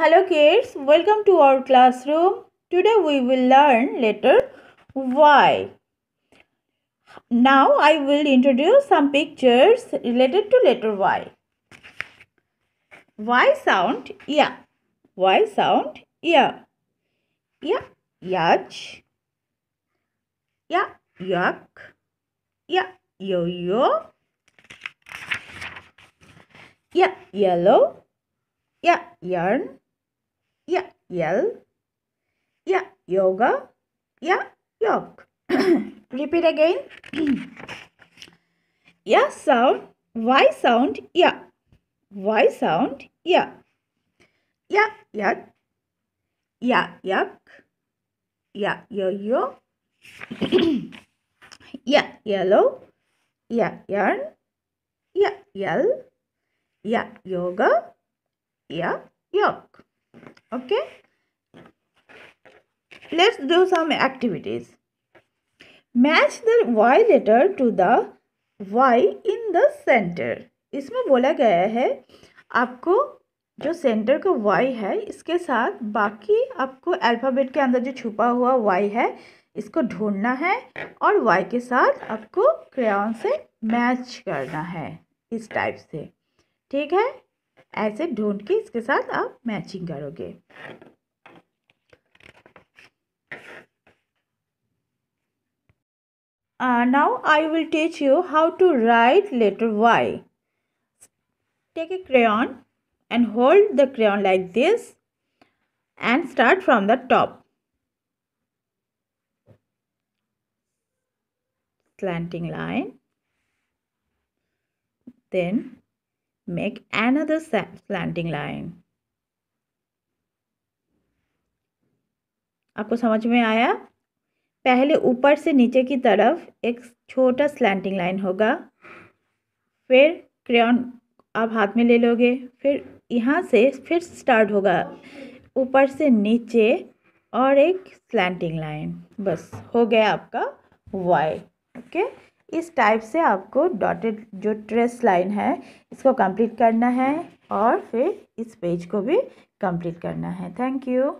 Hello kids, welcome to our classroom. Today we will learn letter Y. Now I will introduce some pictures related to letter Y. Y sound yeah. Y sound yeah. Yeah, yach. Yeah, yuck. Yeah, yo-yo. Yeah, yellow. Yeah, yarn yeah yell yeah yoga yeah yog repeat again yeah sound y sound yeah y sound yeah yeah yuck yeah yuck yeah yo yo yeah yellow yeah yarn yeah yell yeah yoga yeah yuck. okay let's do some activities match the y letter to the y in the center इसमें बोला गया है आपको जो centre का Y है इसके साथ बाकी आपको अल्फ़ाबेट के अंदर जो छुपा हुआ वाई है इसको ढूंढना है और वाई के साथ आपको क्रेन से मैच करना है इस टाइप से ठीक है ऐसे ढूंढ के इसके साथ आप मैचिंग करोगे now I will teach you how to write letter Y take a crayon and hold the crayon like this and start from the top slanting line then make another slanting line आपको समझ में आया पहले ऊपर से नीचे की तरफ एक छोटा स्लैंटिंग लाइन होगा फिर क्रेन आप हाथ में ले लोगे फिर यहाँ से फिर स्टार्ट होगा ऊपर से नीचे और एक स्लैंटिंग लाइन बस हो गया आपका वाई ओके इस टाइप से आपको डॉटेड जो ट्रेस लाइन है इसको कंप्लीट करना है और फिर इस पेज को भी कंप्लीट करना है थैंक यू